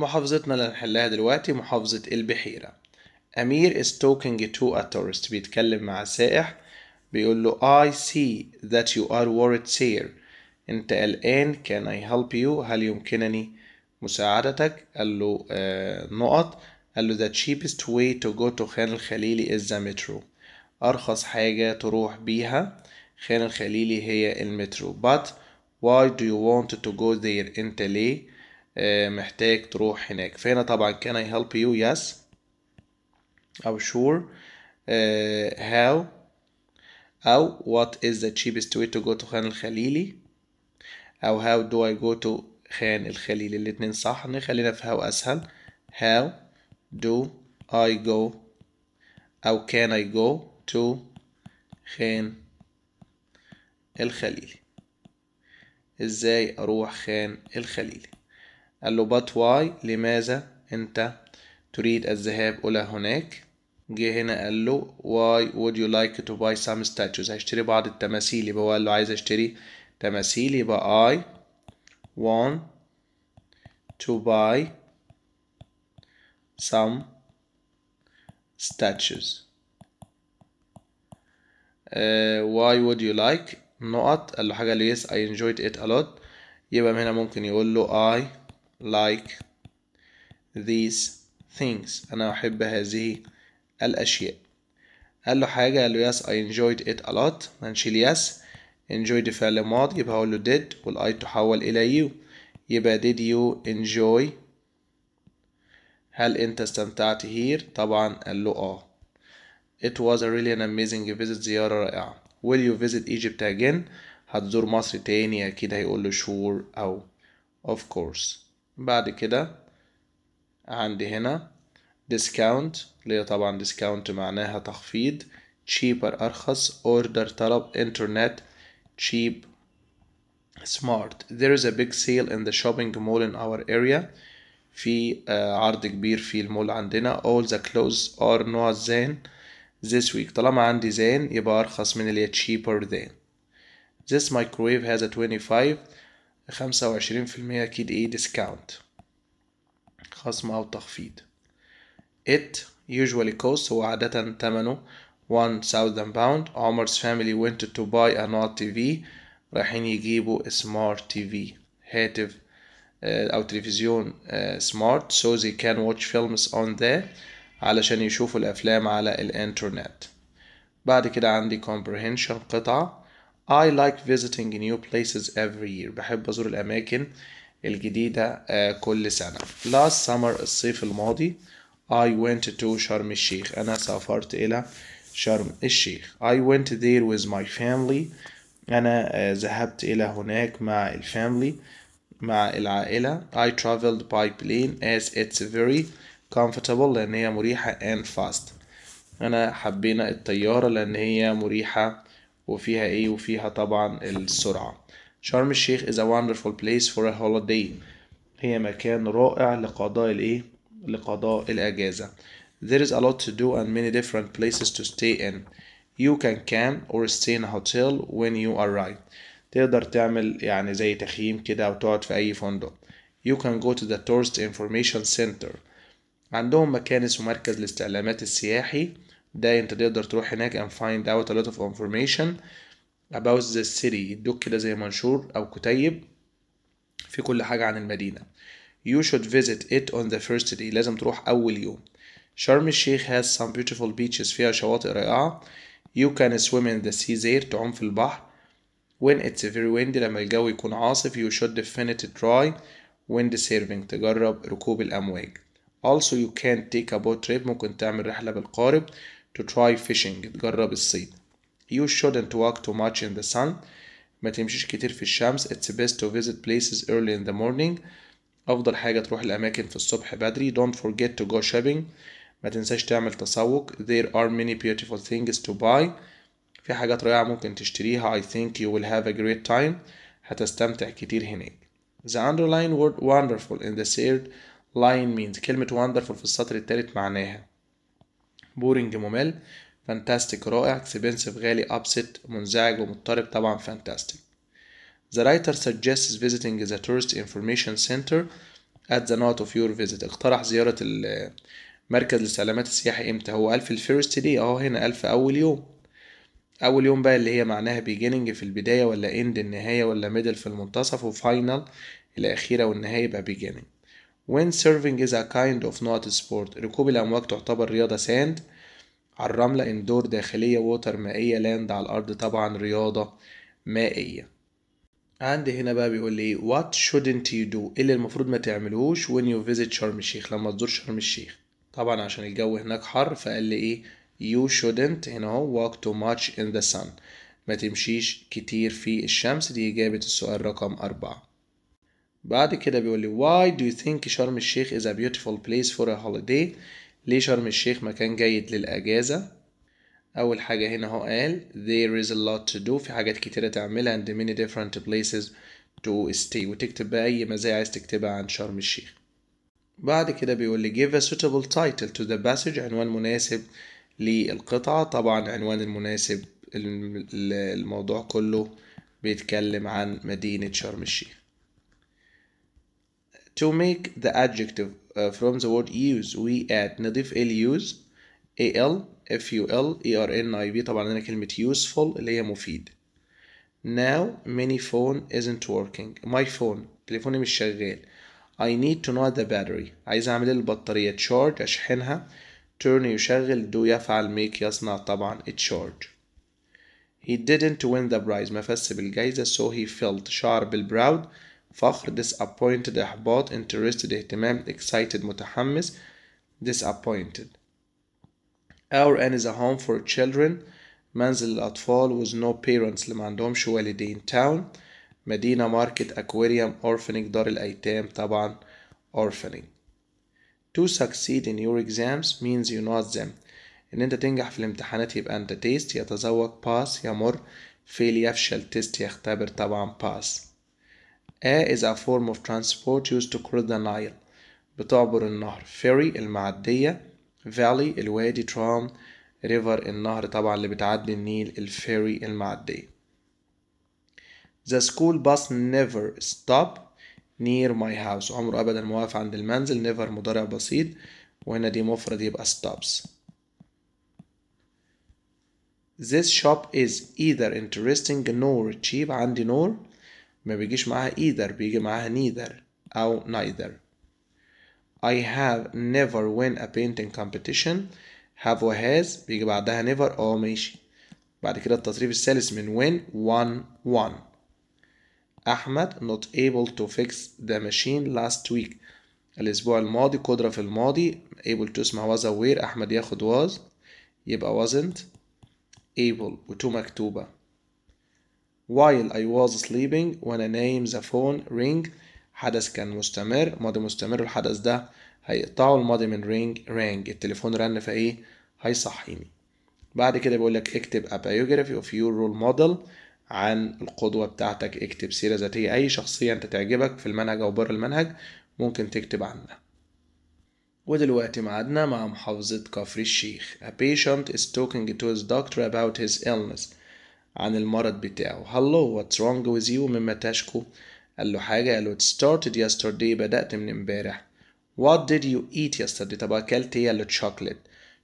محافظتنا اللي هنحلها دلوقتي محافظة البحيرة أمير is talking to a tourist بيتكلم مع سائح بيقول له I see that you are worried sir أنت الآن can I help you هل يمكنني مساعدتك قال له آه نقط قال له the cheapest way to go to خان الخليلي is the metro أرخص حاجة تروح بيها خان الخليلي هي المترو but why do you want to go there أنت ليه آه، محتاج تروح هناك فهنا طبعا can I help you yes أو sure uh, how أو what is the cheapest way to go to خان الخليلي أو how do I go to خان الخليلي الاتنين صح نخلينا في how أسهل how do I go أو can I go to خان الخليلي ازاي اروح خان الخليلي قال له but why لماذا انت تريد الذهاب الى هناك جه هنا قال له why would you like to buy some statues هشتري بعض التماثيل يبقى هو قال له عايز اشتري تماثيل يبقى I want to buy some statues uh, why would you like نقط قال له حاجة قال له yes I enjoyed it a lot يبقى هنا ممكن يقول له I like these things أنا أحب هذه الأشياء قال له حاجة قال له yes I enjoyed it a lot هنشيل yes enjoyed فعل ماضي يبقى هقول له did والI تحول إلى you يبقى did you enjoy هل أنت استمتعت here طبعا قال له آه It was a really an amazing visit زيارة رائعة Will you visit Egypt again هتزور مصر تاني أكيد هيقول له sure أو of course بعد كده عندي هنا discount اللي هي طبعا discount معناها تخفيض cheaper أرخص order طلب internet cheap smart there is a big sale in the shopping mall in our area في عرض كبير في المول عندنا all the clothes are not than this week طالما عندي زين يبقى أرخص من اللي هي cheaper than this microwave has a 25 خمسة وعشرين في المية أكيد إيه ديسكاونت خصم أو تخفيض it usually costs هو عادة تمنه 1000 pound عمر's family went to buy a تي TV رايحين يجيبوا سمارت تي في هاتف آه، أو تلفزيون سمارت آه، so they can watch films on there علشان يشوفوا الأفلام على الإنترنت بعد كده عندي comprehension قطعة I like visiting new places every year بحب أزور الأماكن الجديدة آه، كل سنة last summer الصيف الماضي I went to شرم الشيخ أنا سافرت إلى شرم الشيخ I went there with my family أنا آه، ذهبت إلى هناك مع الفاميلي مع العائلة I traveled by plane as it's very comfortable لأن هي مريحة and fast أنا حبينا الطيارة لأن هي مريحة وفيها ايه وفيها طبعا السرعة شرم الشيخ is a wonderful place for a holiday هي مكان رائع لقضاء الايه لقضاء الاجازة There is a lot to do and many different places to stay in. You can camp or stay in a hotel when you arrive. تقدر تعمل يعني زي تخييم كده أو تقعد في أي فندق. You can go to the tourist information center. عندهم مكان اسمه مركز الاستعلامات السياحي ده انت تقدر تروح هناك and find out a lot of information about the city يدوك كده زي منشور او كتيب في كل حاجة عن المدينة you should visit it on the first day لازم تروح اول يوم شرم الشيخ has some beautiful beaches فيها شواطئ رائعة you can swim in the sea there تعوم في البحر when it's very windy لما الجو يكون عاصف you should definitely try wind surfing تجرب ركوب الأمواج also you can take a boat trip ممكن تعمل رحلة بالقارب to try fishing تجرب الصيد you shouldn't walk too much in the sun ما تمشيش كتير في الشمس it's best to visit places early in the morning أفضل حاجة تروح الأماكن في الصبح بدري don't forget to go shopping ما تنساش تعمل تسوق there are many beautiful things to buy في حاجات رائعة ممكن تشتريها I think you will have a great time هتستمتع كتير هناك The underlying word wonderful in the third line means كلمة wonderful في السطر التالت معناها بورنج ممل فانتاستيك رائع اكسبنسيف غالي ابست منزعج ومضطرب طبعا فانتاستيك The writer suggests visiting the tourist information center at the note of your visit اقترح زيارة مركز للسلامات السياحي امتى هو ألف الفيرست دي اهو هنا ألف أول يوم أول يوم بقى اللي هي معناها beginning في البداية ولا end النهاية ولا middle في المنتصف وفاينل الأخيرة والنهاية يبقى beginning when serving is a kind of not sport ركوب الأمواج تعتبر رياضة ساند على الرملة اندور داخلية ووتر مائية لاند على الأرض طبعا رياضة مائية عند هنا بقى بيقول لي what shouldn't you do إيه اللي المفروض ما تعملوش when you visit شرم الشيخ لما تزور شرم الشيخ طبعا عشان الجو هناك حر فقال لي ايه you shouldn't هنا اهو walk too much in the sun ما تمشيش كتير في الشمس دي إجابة السؤال رقم أربعة بعد كده بيقول لي why do you think شرم الشيخ is a beautiful place for a holiday ليه شرم الشيخ مكان جيد للأجازة أول حاجة هنا هو قال there is a lot to do في حاجات كتيرة تعملها and many different places to stay وتكتب بقى أي مزايا عايز تكتبها عن شرم الشيخ بعد كده بيقول لي give a suitable title to the passage عنوان مناسب للقطعة طبعا عنوان المناسب الموضوع كله بيتكلم عن مدينة شرم الشيخ To make the adjective uh, from the word use we add نضيف ال use a l f u l e r n i v. ful طبعا عندنا كلمة useful اللي هي مفيد. Now many phone isn't working. My phone تليفوني مش شغال. I need to know the battery. عايز أعمل البطارية charge أشحنها. turn يشغل do يفعل make يصنع طبعا charge. He didn't win the prize ما فاز بالجايزة so he felt شعر بالبراود فخر disappointed إحباط interested اهتمام excited متحمس disappointed Our end is a home for children منزل الأطفال with no parents اللي ما عندهمش والدين town مدينة ماركت أكواريوم أورفنج دار الأيتام طبعا أورفنج To succeed in your exams means you not them إن أنت تنجح في الامتحانات يبقى أنت تيست يتذوق pass يمر fail يفشل test يختبر طبعا pass air is a form of transport used to cross the Nile بتعبر النهر ferry المعدية valley الوادي tram river النهر طبعا اللي بتعدي النيل الفيري المعدية The school bus never stop near my house عمره أبدا ما واقف عند المنزل never مضارع بسيط وهنا دي مفرد يبقى stops This shop is either interesting nor cheap عندي nor ما بيجيش معاها either بيجي معاها neither أو neither I have never win a painting competition have or has بيجي بعدها never أو ماشي بعد كده التصريف الثالث من win won won أحمد not able to fix the machine last week الأسبوع الماضي قدرة في الماضي able to اسمع was aware أحمد ياخد was يبقى wasn't able وتو مكتوبة while I was sleeping وانا نايم the phone ring حدث كان مستمر ماضي مستمر الحدث ده هيقطعه الماضي من ring rang التليفون رن فايه هيصحيني بعد كده بيقول لك اكتب a biography of your role model عن القدوة بتاعتك اكتب سيرة ذاتية أي شخصية أنت تعجبك في المنهج أو بره المنهج ممكن تكتب عنها ودلوقتي معادنا مع محافظة كفر الشيخ A patient is talking to his doctor about his illness عن المرض بتاعه هالو واتس رونج ويز يو مما تشكو قال له حاجة قال له ستارتد يسترداي بدأت من امبارح وات ديد يو ايت يسترداي طب أكلت ايه قال له تشوكلت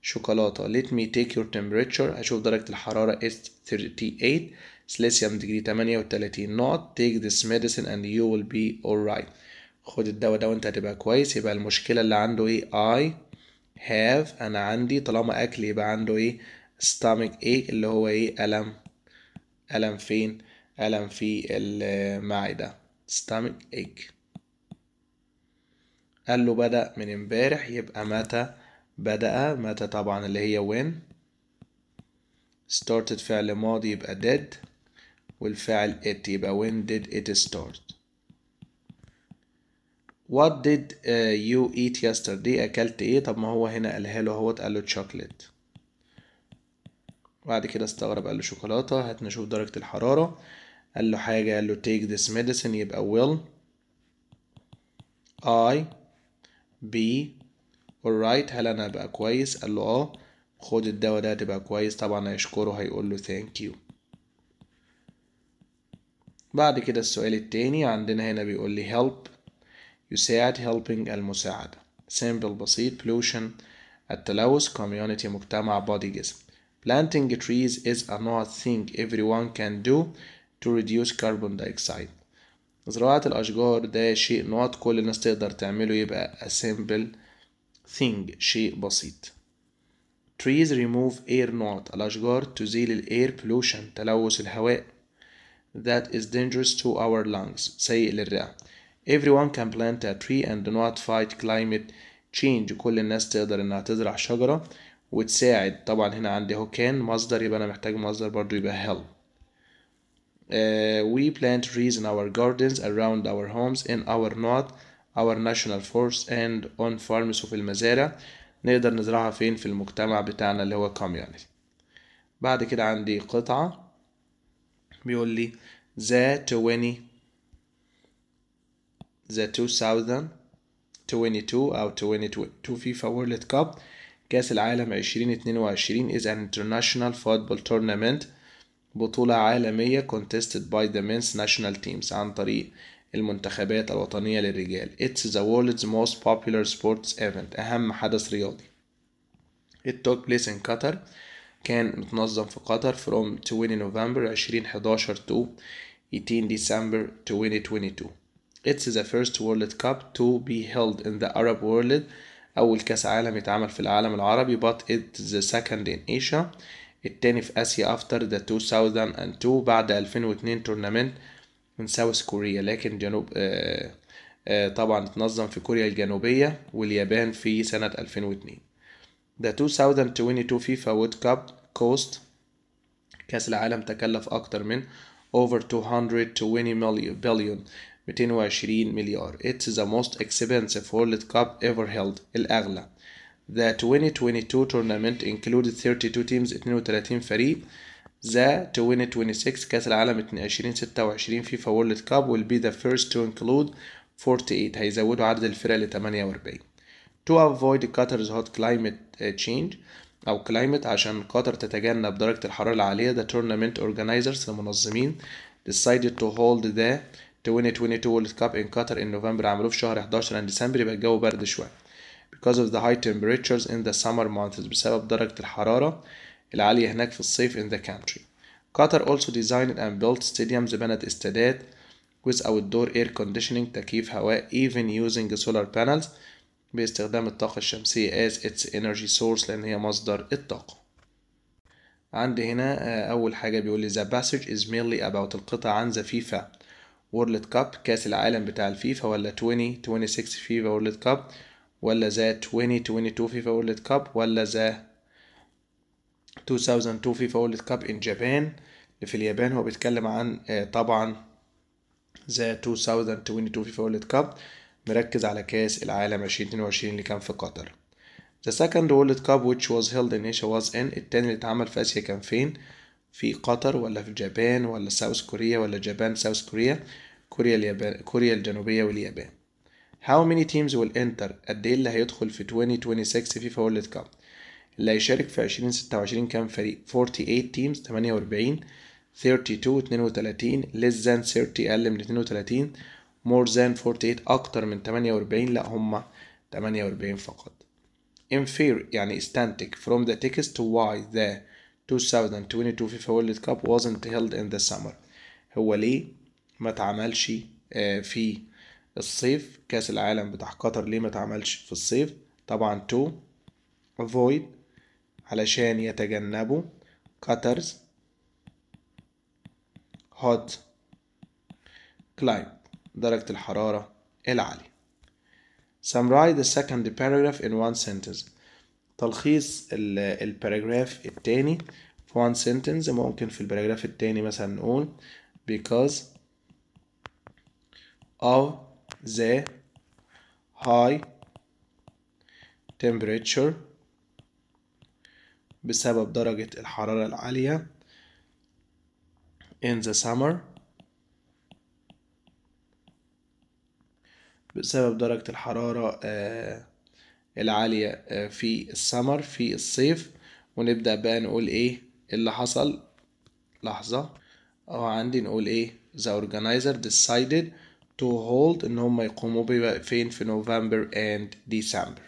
شوكولاتة let me take your temperature أشوف درجة الحرارة إز 38 سليسيوم ديجري 38 نوت ذيس this اند يو ويل بي اول رايت خد الدواء ده وانت هتبقى كويس يبقى المشكلة اللي عنده ايه أي have انا عندي طالما اكل يبقى عنده ايه stomach ache اللي هو ايه ألم ألم فين ألم في المعدة stomach ache قال له بدأ من امبارح يبقى متى بدأ متى طبعا اللي هي when started فعل ماضي يبقى did والفعل it يبقى when did it start what did uh, you eat yesterday اكلت ايه طب ما هو هنا قالها له اهوت قال له chocolate بعد كده استغرب قال له شوكولاته هات نشوف درجه الحراره قال له حاجه قال له تيك this medicine يبقى ويل اي بي alright هل انا بقى كويس قال له اه خد الدواء ده هتبقى كويس طبعا هيشكره هيقول له ثانك يو بعد كده السؤال التاني عندنا هنا بيقول لي help يساعد helping المساعدة simple بسيط pollution التلوث community مجتمع body جسم Planting trees is another thing everyone can do to reduce carbon dioxide زراعة الأشجار ده شيء نوت كل الناس تقدر تعمله يبقى a simple thing شيء بسيط Trees remove air not الأشجار تزيل ال air pollution تلوث الهواء that is dangerous to our lungs سيء للرئة Everyone can plant a tree and not fight climate change كل الناس تقدر إنها تزرع شجرة وتساعد طبعا هنا عندي هو كان مصدر يبقى انا محتاج مصدر برضو يبقى help Uh, we plant trees in our gardens, around our homes, in our north, our national forest and on farms وفي المزارع نقدر نزرعها فين في المجتمع بتاعنا اللي هو community بعد كده عندي قطعة بيقول لي the 20 the 2022 أو 2022 فيفا وورلد كاب كأس العالم 2022 is an international football tournament بطولة عالمية contested by the men's national teams عن طريق المنتخبات الوطنية للرجال It's the world's most popular sports event أهم حدث رياضي It took place in Qatar كان متنظم في قطر from 20 نوفمبر 2011 to 18 ديسمبر 2022 It's the first World Cup to be held in the Arab world أول كأس عالم يتعمل في العالم العربي but it's the second in Asia التاني في آسيا after the 2002 بعد 2002 تورنمنت من ساوث كوريا لكن جنوب آه، آه، طبعا اتنظم في كوريا الجنوبية واليابان في سنة 2002 The 2022 فيفا وود كاب كوست كأس العالم تكلف أكتر من over 220 مليون بليون 220 مليار It's the most expensive World Cup ever held الأغلى The 2022 tournament included 32 teams 32 فريق The 2026 كأس العالم 2026 فيفا World Cup will be the first to include 48 هيزودوا عدد الفرق ل 48 To avoid Qatar's hot climate uh, change أو climate عشان قطر تتجنب درجة الحرارة العالية the tournament organizers المنظمين decided to hold the 2022 World Cup in Qatar in November عملوه في شهر 11 and December يبقى الجو برد شوية because of the high temperatures in the summer months بسبب درجة الحرارة العالية هناك في الصيف in the country Qatar also designed and built stadiums بنت استادات with outdoor air conditioning تكييف هواء even using solar panels باستخدام الطاقة الشمسية as its energy source لأن هي مصدر الطاقة عندي هنا أول حاجة بيقول لي the passage is merely about القطع عن زفيفة وورلد كاب كاس العالم بتاع الفيفا ولا 20 26 فيفا وورلد كاب ولا ذا 22 فيفا وورلد كاب ولا ذا 2002 فيفا وورلد كاب ان جابان في اليابان هو بيتكلم عن آه، طبعا ذا 2022 فيفا وورلد كاب مركز على كاس العالم 2022 اللي كان في قطر The second World Cup which was held in Asia was in التاني اللي اتعمل في آسيا كان فين؟ في قطر ولا في اليابان ولا ساوث كوريا ولا جابان ساوث كوريا كوريا اليابان كوريا الجنوبية واليابان How many teams will enter قد ايه اللي هيدخل في 2026 فيفا وورلد كاب اللي هيشارك في 2026 كام فريق 48 teams 48 32 32 less than 30 اقل من 32 more than 48 اكتر من 48 لا هم 48 فقط inferior يعني static from the text why the 2022 فيفا وورلد كاب wasn't held in the summer هو ليه ما اتعملش آه، في الصيف كاس العالم بتاع قطر ليه ما اتعملش في الصيف طبعا to avoid علشان يتجنبوا قطرز هوت كلايم درجة الحرارة العالية Summarize the second paragraph in one sentence تلخيص الباراجراف التاني في one sentence ممكن في الباراجراف التاني مثلا نقول because of the high temperature بسبب درجة الحرارة العالية in the summer بسبب درجة الحرارة آه العالية آه، في السمر في الصيف ونبدأ بقى نقول ايه اللي حصل لحظة اه عندي نقول ايه the organizer decided to hold ان هم يقوموا بيه فين في نوفمبر and ديسمبر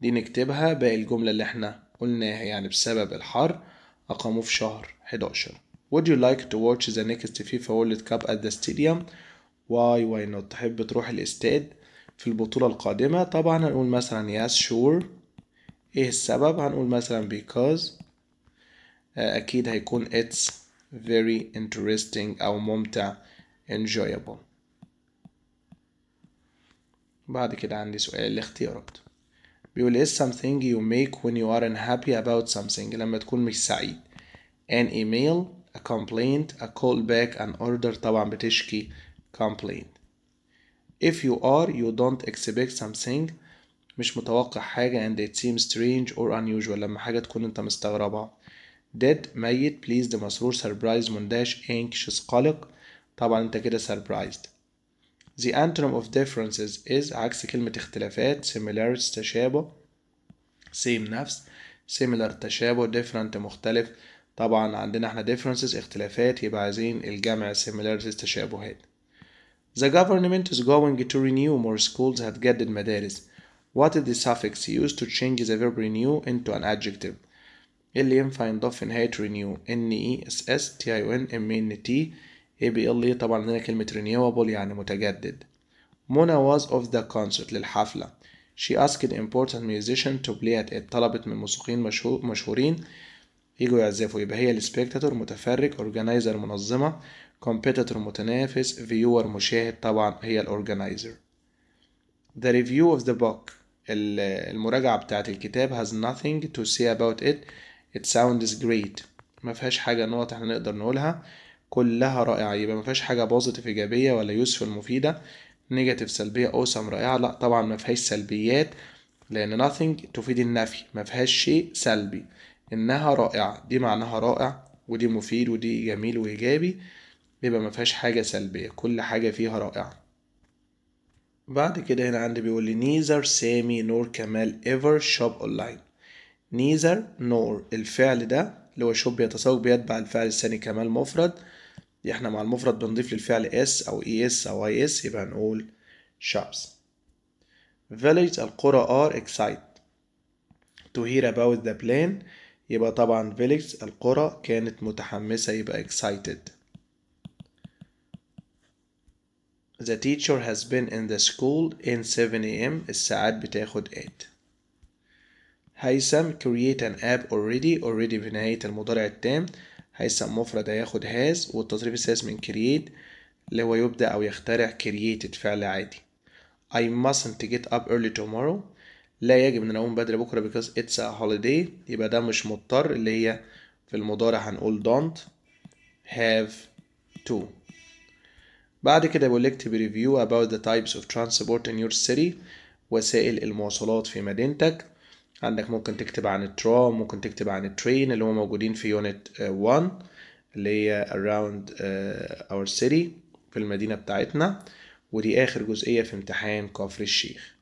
دي نكتبها باقي الجملة اللي احنا قلناها يعني بسبب الحر أقاموه في شهر 11 Would you like to watch the next FIFA World Cup at the stadium? Why why not تحب تروح الاستاد في البطولة القادمة طبعا هنقول مثلا yes sure ايه السبب هنقول مثلا because اكيد هيكون it's very interesting او ممتع enjoyable بعد كده عندي سؤال الاختيارات بيقول is something you make when you are unhappy about something لما تكون مش سعيد an email a complaint a call back an order طبعا بتشكي complaint if you are you don't expect something مش متوقع حاجة and it seems strange or unusual لما حاجة تكون انت مستغربها dead ميت pleased مسرور surprised مندهش anxious قلق طبعا انت كده surprised The antonym of differences is عكس كلمة اختلافات similarities تشابه same نفس similar تشابه different مختلف طبعا عندنا احنا differences اختلافات يبقى عايزين الجمع similarities تشابهات The government is going to renew more schools هتجدد مدارس. What is the suffix used to change the verb renew into an adjective? اللي ينفع ينضاف في نهاية renew N E S S T I O N M N T A B L E طبعا عندنا كلمة renewable يعني متجدد. Mona was of the concert للحفلة. She asked important musician to play at it. طلبت من موسيقيين مشهورين يجوا يعزفوا يبقى هي السبيكتاتور متفرج organizer منظمة competitor متنافس viewer مشاهد طبعا هي الorganizer the review of the book المراجعة بتاعة الكتاب has nothing to say about it it sounds great ما فيهاش حاجة نقط احنا نقدر نقولها كلها رائعة يبقى ما فيهاش حاجة بوزيتيف إيجابية ولا useful مفيدة نيجاتيف سلبية awesome رائعة لا طبعا ما فيهاش سلبيات لأن nothing تفيد النفي ما فيهاش شيء سلبي إنها رائعة دي معناها رائع ودي مفيد ودي جميل وإيجابي بيبقى ما فيهاش حاجة سلبية كل حاجة فيها رائعة بعد كده هنا عندي بيقول لي نيزر سامي نور كمال ايفر شوب اونلاين نيزر نور الفعل ده اللي هو شوب يتساوق بيتبع الفعل الثاني كمال مفرد احنا مع المفرد بنضيف للفعل اس او اي e اس او اي اس يبقى نقول شوبس فيليج القرى ار اكسايت تو هير اباوت ذا بلان يبقى طبعا فيليج القرى كانت متحمسة يبقى اكسايتد The teacher has been in the school in 7 a.m. الساعات بتاخد 8 هيثم create an app already already في نهاية المضارع التام هيثم مفرد هياخد has والتصريف السادس من create اللي هو يبدأ أو يخترع created فعل عادي I mustn't get up early tomorrow لا يجب ان اقوم بدري بكره because it's a holiday يبقى ده مش مضطر اللي هي في المضارع هنقول don't have to بعد كده بيقول لك ريفيو اباوت ذا types of transport in your city وسائل المواصلات في مدينتك عندك ممكن تكتب عن الترام ممكن تكتب عن الترين اللي هم موجودين في يونت 1 آه، اللي هي around آه، our city في المدينة بتاعتنا ودي آخر جزئية في امتحان كفر الشيخ